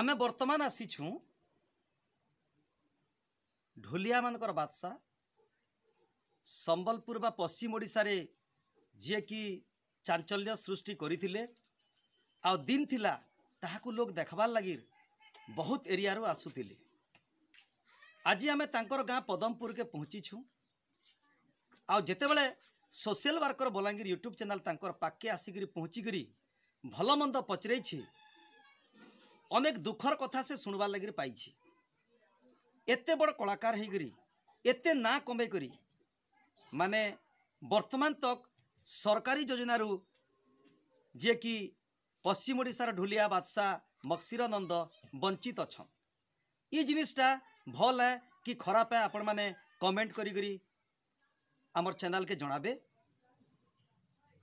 ଆମେ ବର୍ତ୍ତମାନ ଆସିଛୁଁ ଢୋଲିଆମାନଙ୍କର ବାଦଶା ସମ୍ବଲପୁର ବା ପଶ୍ଚିମ ଓଡ଼ିଶାରେ ଯିଏକି ଚାଞ୍ଚଲ୍ୟ ସୃଷ୍ଟି କରିଥିଲେ ଆଉ ଦିନ ଥିଲା ତାହାକୁ ଲୋକ ଦେଖବାର୍ ଲାଗି ବହୁତ ଏରିଆରୁ ଆସୁଥିଲେ ଆଜି ଆମେ ତାଙ୍କର ଗାଁ ପଦମପୁରକେ ପହଞ୍ଚିଛୁ ଆଉ ଯେତେବେଳେ social worker Balangir YouTube channel ତାଙ୍କର ପାଖେ ଆସିକିରି ପହଞ୍ଚିକିରି ଭଲ ମନ୍ଦ ପଚରେଇଛି অনেক দুঃখর কথা সে শুণবার লাগি পাইছি এতে বড় কলাকার হয়েকি এতে না কমে করি মানে বর্তমান তক সরকারি যোজনার যে কি পশ্চিম ওড়িশার ঢুলিয়া বাদশাহ মক্সির নন্দ বঞ্চিত অছন ই জিনিসটা ভল হ্যাঁ কি খারাপ হ্যাঁ আপন মানে কমেন্ট করি আমার চ্যানেলকে জনাবে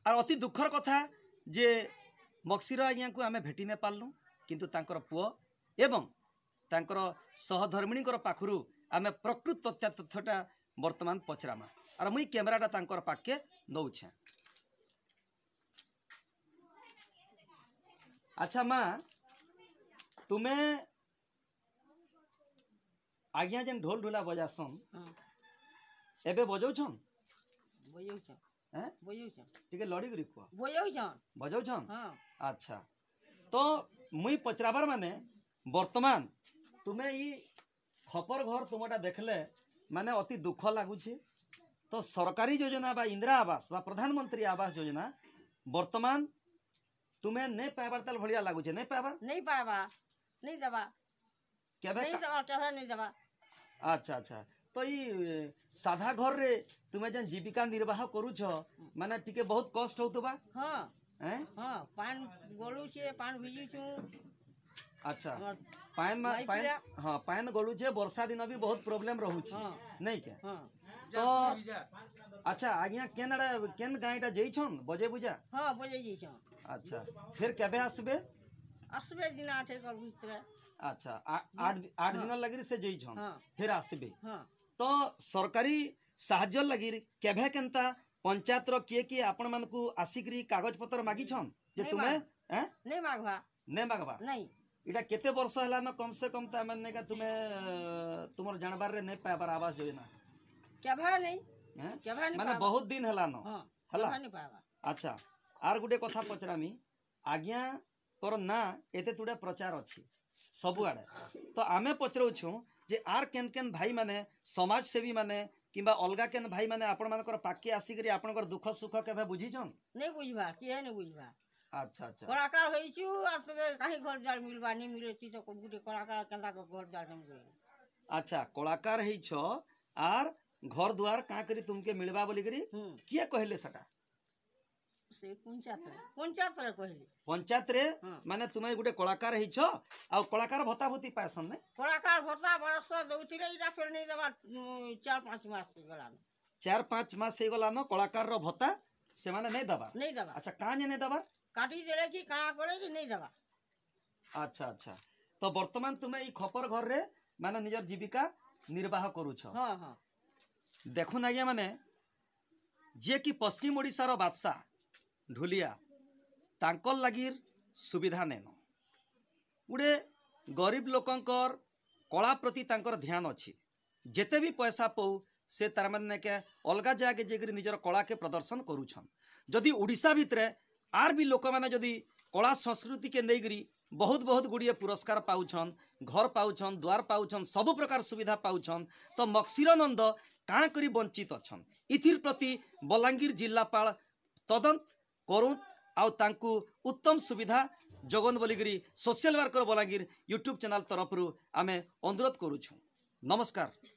আর অতি দুঃখর কথা যে মক্সির আজ্ঞাকে আমি ভেটি নেপারলু କିନ୍ତୁ ତାଙ୍କର ପୁଅ ଏବଂ ତାଙ୍କର ସହଧର୍ମିଣୀଙ୍କର ପାଖରୁ ଆମେ ପ୍ରକୃତ ତଥ୍ୟ ତଥ୍ୟଟା ବର୍ତ୍ତମାନ ପଚରାମା ଆର୍ ମୁଇଁ କ୍ୟାମେରାଟା ତାଙ୍କର ପାଖକେ ନଉଛେ ଆଚ୍ଛା ମା ତୁମେ ଆଜ୍ଞା ଯେନ୍ ଢୋଲ ଢୁଲା ବଜାସନ୍ ଏବେ ବଜଉଛନ୍ ବଜଉଛନ୍ বজাউছন টিকে লড়ি করি কুয়া বজাউছন বজাউছন আচ্ছা তো मुई पचराबार मान बर्तमान तुम्हें ये खपर घर तुम्हारा देखले माने अति दुख लगुच तो सरकारी योजना बा इंदिरा आवास बा प्रधानमंत्री आवास योजना बर्तमान तुम्हें नहीं पाइबार तेल भाया लगुच नहीं पाइबार नहीं पाइबा नहीं देवा अच्छा अच्छा तो ये साधा घर रे तुम्हें जन जीविका निर्वाह करुच मैंने टी बहुत कष्ट हो हाँ अच्छा पैन गलु बर्षा दिन भी बहुत प्रोब्लेम रोच नहीं क्या तो अच्छा आज्ञा के केन गाँव जाइ बजे बुजा हाँ बजे अच्छा फिर कब आसबे आसबे दिन आठ एक अच्छा आठ दिन लगे से जाइन फिर आसबे तो सरकारी साहय लगे केवे के পঞ্চায়েতর কিয়ে কিয়ে আপন মানুষ আসিকি কাগজপত্র মাগিছন যে তুমি হ্যাঁ নেই মাগবা নেই মাগবা নেই এটা কেতে বর্ষ হল না কমসে কম তো আমি নেকা তুমি তোমার জানবার রে নেই পাইবার আবাস যোজনা কেভা নেই কেভা নেই মানে বহুত দিন হল ন হল আচ্ছা আর গোটে কথা পচরামি আজ্ঞা কর না এতে তুড়ে প্রচার অছি সবুআড়ে তো আমি পচরাউছু যে আর কেন কেন ভাই মানে সমাজসেবী মানে কিংবা অলগা কেন ভাই মানে আপনার পাখি আসিকি আপনার দুঃখ সুখ কেবে বুঝিছন নেই বুঝবা কিয়ে নেই বুঝবা আচ্ছা আচ্ছা কলাকার হয়েছ আর ঘর দুয়ার কাঁ করি তুমকে মিলবা বলি কি কহলে সেটা ସେ ପଞ୍ଚାୟତରେ ପଞ୍ଚାୟତରେ କହିଲି ପଞ୍ଚାୟତରେ ମାନେ ତୁମେ ଗୋଟେ କଳାକାର ହେଇଛ ଆଉ କଳାକାର ଭତ୍ତା ଭତ୍ତି ପାଇସନ୍ ନାଇଁ କଳାକାର ଭତ୍ତା ବର୍ଷ ଦଉଥିଲେ ଏଇଟା ଫେର୍ ନେଇ ଦେବା ଚାର ପାଞ୍ଚ ମାସ ହେଇଗଲାନ ଚାର ପାଞ୍ଚ ମାସ ହେଇଗଲାନ କଳାକାରର ଭତ୍ତା ସେମାନେ ନେଇ ଦେବା ନେଇ ଦେବା ଆଚ୍ଛା କାଁ ଯେ ନେଇ ଦେବା କାଟି ଦେଲେ କି କାଁ କଲେ ଯେ ନେଇ ଦେବା ଆଚ୍ଛା ଆଚ୍ଛା ତ ବର୍ତ୍ତମାନ ତୁମେ ଏଇ ଖପର ଘରରେ ମାନେ ନିଜର ଜୀବିକା ନିର୍ବାହ କରୁଛ ହଁ ହଁ ଦେଖୁନ୍ ଆଜ୍ଞା ମାନେ ଯିଏକି ପଶ୍ଚିମ ଓଡ଼ିଶାର ବାଦଶାହ ঢুলিয়া ତାଙ୍କର୍ ଲାଗିର୍ ସୁବିଧା ନେନ ଗୁଡ଼େ ଗରିବ ଲୋକଙ୍କର କଳା ପ୍ରତି ତାଙ୍କର ଧ୍ୟାନ ଅଛି ଯେତେ ବି ପଇସା ପାଉ ସେ ତାରମାନେ ନେକେ ଅଲଗା ଜାଗାକେ ଯାଇକରି ନିଜର କଳାକେ ପ୍ରଦର୍ଶନ କରୁଛନ୍ ଯଦି ଓଡ଼ିଶା ଭିତରେ ଆର୍ ବି ଲୋକମାନେ ଯଦି କଳା ସଂସ୍କୃତିକେ ନେଇକରି ବହୁତ ବହୁତ ଗୁଡ଼ିଏ ପୁରସ୍କାର ପାଉଛନ୍ ଘର ପାଉଛନ୍ ଦ୍ୱାର ପାଉଛନ୍ ସବୁ ପ୍ରକାର ସୁବିଧା ପାଉଛନ୍ ତ ମକ୍ସିରନନ୍ଦ କାଣା କରି ବଞ୍ଚିତ ଅଛନ୍ ଇଥିର୍ ପ୍ରତି ବଲାଙ୍ଗୀର ଜିଲ୍ଲାପାଳ ତଦନ୍ତ କରୁନ୍ ଆଉ ତାଙ୍କୁ ଉତ୍ତମ ସୁବିଧା ଯୋଗନ ବୋଲିକରି social worker Balangir YouTube channel ତରଫରୁ ଆମେ ଅନୁରୋଧ କରୁଛୁ ନମସ୍କାର